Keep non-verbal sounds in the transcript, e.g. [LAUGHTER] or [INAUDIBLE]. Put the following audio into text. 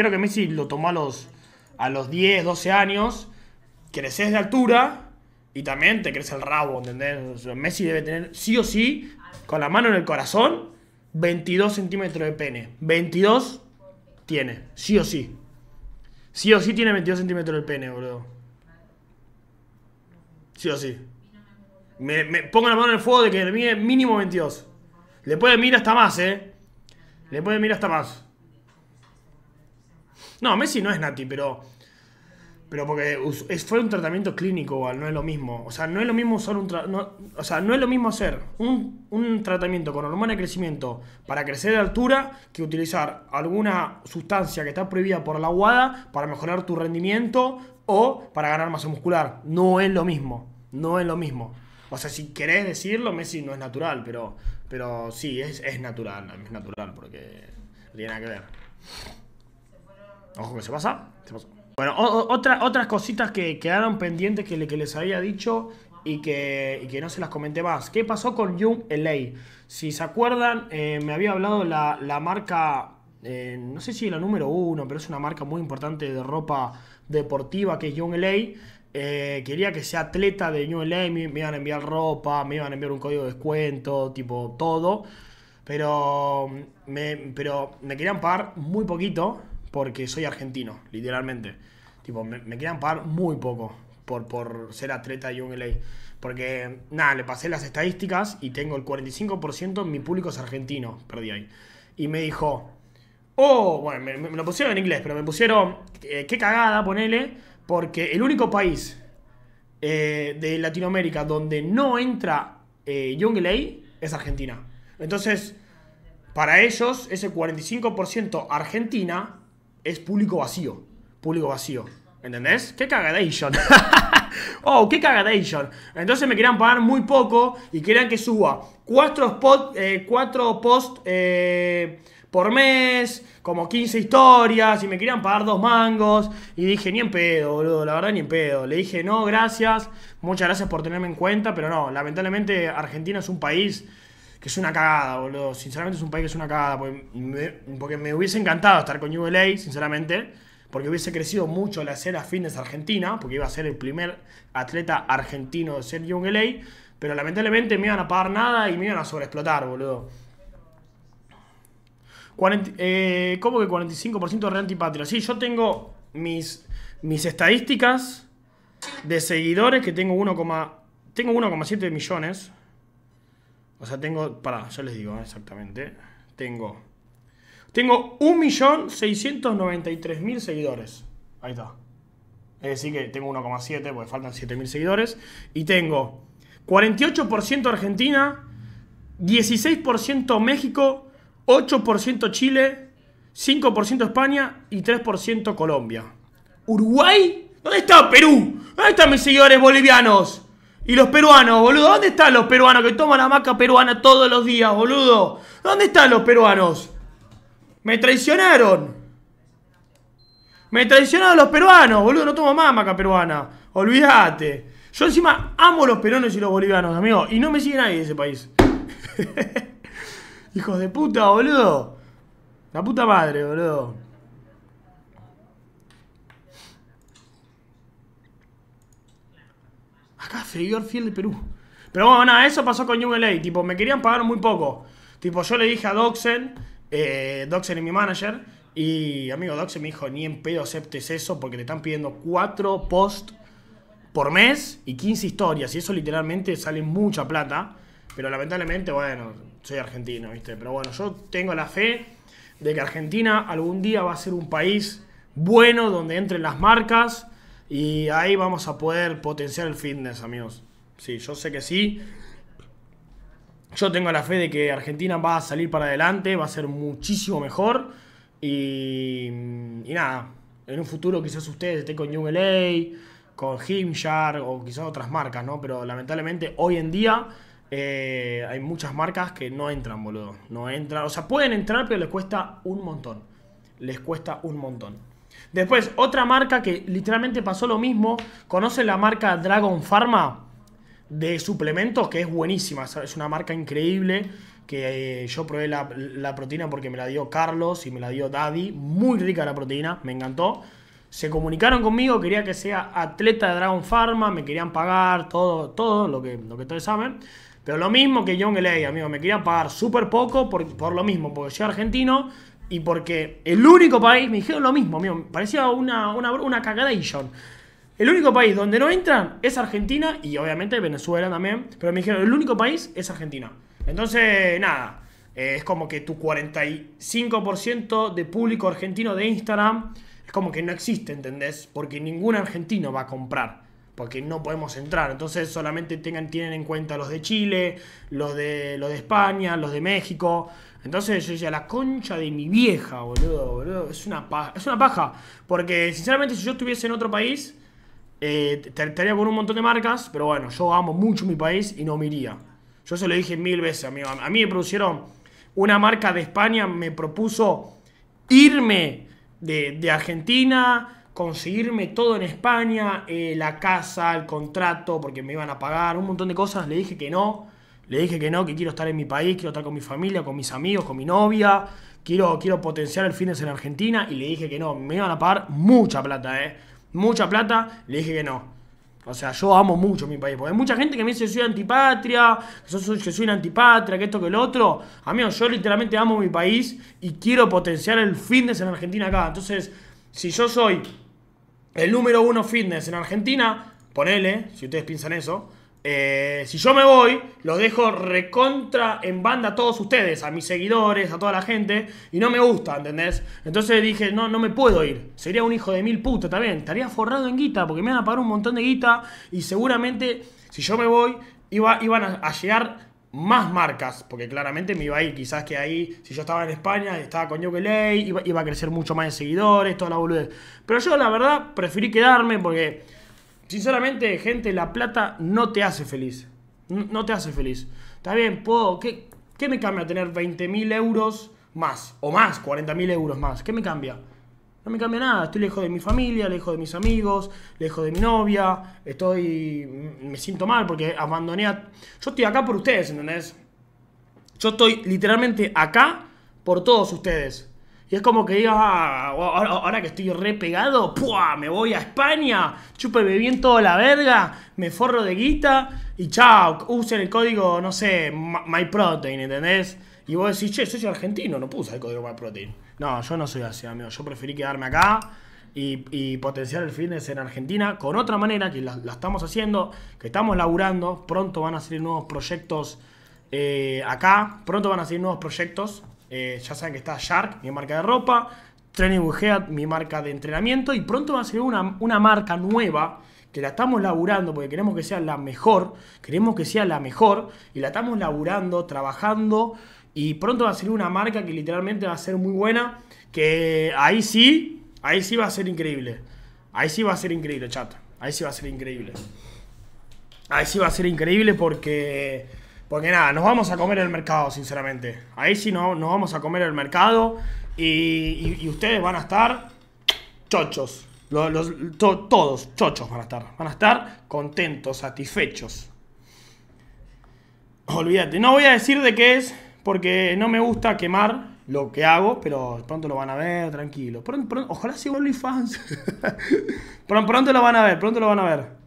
creo que Messi lo tomó a los, a los 10, 12 años. Creces de altura y también te crece el rabo, ¿entendés? Messi debe tener, sí o sí, con la mano en el corazón, 22 centímetros de pene. 22 tiene, sí o sí. Sí o sí tiene 22 centímetros de pene, boludo. Sí o sí. Me, pongo la mano en el fuego de que mide mínimo 22. Le puede mirar hasta más, ¿eh? Le puede mirar hasta más. No, Messi no es Nati, pero. Pero porque fue un tratamiento clínico igual, no es lo mismo. O sea, no es lo mismo usar un o sea, no es lo mismo hacer un, tratamiento con hormona de crecimiento para crecer de altura que utilizar alguna sustancia que está prohibida por la UADA para mejorar tu rendimiento o para ganar masa muscular. No es lo mismo. No es lo mismo. O sea, si querés decirlo, Messi no es natural, pero, pero sí, es, es natural. Es natural porque no tiene nada que ver. Ojo que se pasa. Bueno, otras cositas que quedaron pendientes que, les había dicho y que, no se las comenté más. ¿Qué pasó con Young LA? Si se acuerdan, eh, me había hablado la, la marca, eh, no sé si la número uno, pero es una marca muy importante de ropa deportiva que es Young LA. Eh, quería que sea atleta de New LA, me, me iban a enviar ropa, me iban a enviar un código de descuento, tipo todo. Pero me, pero me querían pagar muy poquito, porque soy argentino, literalmente. Tipo, me, me querían pagar muy poco por, ser atleta de Jungle LA. Porque, nada, le pasé las estadísticas y tengo el 45%, mi público es argentino, perdí ahí. Y me dijo, oh, bueno, me, lo pusieron en inglés, pero me pusieron, eh, qué cagada, ponele, porque el único país eh, de Latinoamérica donde no entra eh, Young es Argentina. Entonces, para ellos, ese 45% Argentina es público vacío. Público vacío. ¿Entendés? ¡Qué cagadation! [LAUGHS] ¡Oh, qué cagadation! Entonces me querían pagar muy poco y querían que suba cuatro, spot, eh, cuatro posts eh, por mes, como 15 historias y me querían pagar dos mangos. Y dije, ni en pedo, boludo, la verdad ni en pedo. Le dije, no, gracias, muchas gracias por tenerme en cuenta, pero no, lamentablemente Argentina es un país que es una cagada, boludo. Sinceramente es un país que es una cagada. Porque me, hubiese encantado estar con ULA, sinceramente. Porque hubiese crecido mucho la escena fitness argentina. Porque iba a ser el primer atleta argentino de ser ULA. Pero lamentablemente me iban a pagar nada y me iban a sobreexplotar, boludo. Eh, ¿Cómo que 45% de antipatria? Sí, yo tengo mis, mis estadísticas de seguidores que tengo 1,7 tengo millones. O sea, tengo. Pará, yo les digo ¿eh? exactamente. Tengo. Tengo 1.693.000 seguidores. Ahí está. Es decir, que tengo 1,7 porque faltan 7.000 seguidores. Y tengo 48% Argentina, 16% México, 8% Chile, 5% España y 3% Colombia. Uruguay. ¿Dónde está Perú? ¿Dónde están mis seguidores bolivianos? Y los peruanos, boludo, ¿dónde están los peruanos que toman la maca peruana todos los días, boludo? ¿Dónde están los peruanos? Me traicionaron. Me traicionaron los peruanos, boludo, no tomo más maca peruana. Olvídate. Yo encima amo los peruanos y los bolivianos, amigo. Y no me sigue nadie de ese país. [LAUGHS] Hijos de puta, boludo. La puta madre, boludo. Acá se fiel de Perú. Pero bueno, nada, eso pasó con ULA. Tipo, me querían pagar muy poco. Tipo, yo le dije a Doxen, eh, Doxen es mi manager, y amigo Doxen me dijo, ni en pedo aceptes eso porque te están pidiendo cuatro posts por mes y 15 historias. Y eso literalmente sale mucha plata. Pero lamentablemente, bueno, soy argentino, ¿viste? Pero bueno, yo tengo la fe de que Argentina algún día va a ser un país bueno donde entren las marcas y ahí vamos a poder potenciar el fitness, amigos. Sí, yo sé que sí. Yo tengo la fe de que Argentina va a salir para adelante, va a ser muchísimo mejor. Y, nada, en un futuro quizás ustedes estén con New LA, con Shar o quizás otras marcas, ¿no? Pero lamentablemente hoy en día eh, hay muchas marcas que no entran, boludo. No entran, o sea, pueden entrar, pero les cuesta un montón. Les cuesta un montón. Después, otra marca que literalmente pasó lo mismo. ¿Conocen la marca Dragon Pharma? De suplementos, que es buenísima. Es una marca increíble. Que eh, yo probé la, proteína porque me la dio Carlos y me la dio Daddy. Muy rica la proteína, me encantó. Se comunicaron conmigo, quería que sea atleta de Dragon Pharma, me querían pagar todo, todo lo que, lo que saben. Pero lo mismo que John LA, amigo, me querían pagar súper poco por, por lo mismo, porque soy argentino y porque el único país, me dijeron lo mismo, me parecía una, una, una cagadation. El único país donde no entran es Argentina y obviamente Venezuela también, pero me dijeron, el único país es Argentina. Entonces, nada, eh, es como que tu 45% de público argentino de Instagram es como que no existe, ¿entendés? Porque ningún argentino va a comprar porque no podemos entrar. Entonces solamente tengan, tienen en cuenta los de Chile, los de, los de España, los de México, entonces yo decía, la concha de mi vieja, boludo, boludo. Es una paja. Es una paja. Porque sinceramente, si yo estuviese en otro país, eh, estaría con un montón de marcas. Pero bueno, yo amo mucho mi país y no me iría. Yo se lo dije mil veces, A mí me produjeron una marca de España, me propuso irme de, Argentina, conseguirme todo en España, eh, la casa, el contrato, porque me iban a pagar, un montón de cosas. Le dije que no. Le dije que no, que quiero estar en mi país, quiero estar con mi familia, con mis amigos, con mi novia, quiero, quiero potenciar el fitness en Argentina. Y le dije que no, me iban a pagar mucha plata, ¿eh? Mucha plata, le dije que no. O sea, yo amo mucho mi país. Porque hay mucha gente que me dice que soy antipatria, que soy, que soy una antipatria, que esto, que lo otro. Amigo, yo literalmente amo mi país y quiero potenciar el fitness en Argentina acá. Entonces, si yo soy el número uno fitness en Argentina, ponele, si ustedes piensan eso, eh, si yo me voy, lo dejo recontra en banda a todos ustedes, a mis seguidores, a toda la gente, y no me gusta, ¿entendés? Entonces dije, no, no me puedo ir. Sería un hijo de mil puta también. Estaría forrado en guita, porque me van a pagar un montón de guita, y seguramente, si yo me voy, iba, iban a, llegar más marcas, porque claramente me iba a ir. Quizás que ahí, si yo estaba en España, estaba con Yokelei iba, iba a crecer mucho más de seguidores, toda la boludez. Pero yo, la verdad, preferí quedarme porque Sinceramente, gente, la plata no te hace feliz. No, te hace feliz. Está bien, puedo. ¿Qué, qué me cambia tener 20.000 euros más? O más, 40.000 euros más. ¿Qué me cambia? No me cambia nada. Estoy lejos de mi familia, lejos de mis amigos, lejos de mi novia. Estoy. Me siento mal porque abandoné a. Yo estoy acá por ustedes, ¿entendés? Yo estoy literalmente acá por todos ustedes. Y es como que digas, ah, ahora que estoy repegado pegado, me voy a España, chúpeme bien toda la verga, me forro de guita y chao, usen el código, no sé, MyProtein, ¿entendés? Y vos decís, che, soy argentino, no puse el código MyProtein. No, yo no soy así, amigo, yo preferí quedarme acá. Y, potenciar el fitness en Argentina con otra manera que la, estamos haciendo, que estamos laburando. Pronto van a salir nuevos proyectos eh, acá, pronto van a salir nuevos proyectos eh, ya saben que está Shark, mi marca de ropa, Training with Head, mi marca de entrenamiento, y pronto va a ser una, una marca nueva que la estamos laburando porque queremos que sea la mejor, queremos que sea la mejor, y la estamos laburando, trabajando, y pronto va a ser una marca que literalmente va a ser muy buena, que ahí sí, ahí sí va a ser increíble. Ahí sí va a ser increíble, chat. Ahí sí va a ser increíble. Ahí sí va a ser increíble porque porque nada, nos vamos a comer el mercado, sinceramente. Ahí sí no, nos vamos a comer el mercado y, ustedes van a estar chochos. todos chochos van a estar. Van a estar contentos, satisfechos. Olvídate. No voy a decir de qué es porque no me gusta quemar lo que hago, pero pronto lo van a ver, tranquilo. ojalá sea OnlyFans. fans. [LAUGHS] pronto lo van a ver, pronto lo van a ver.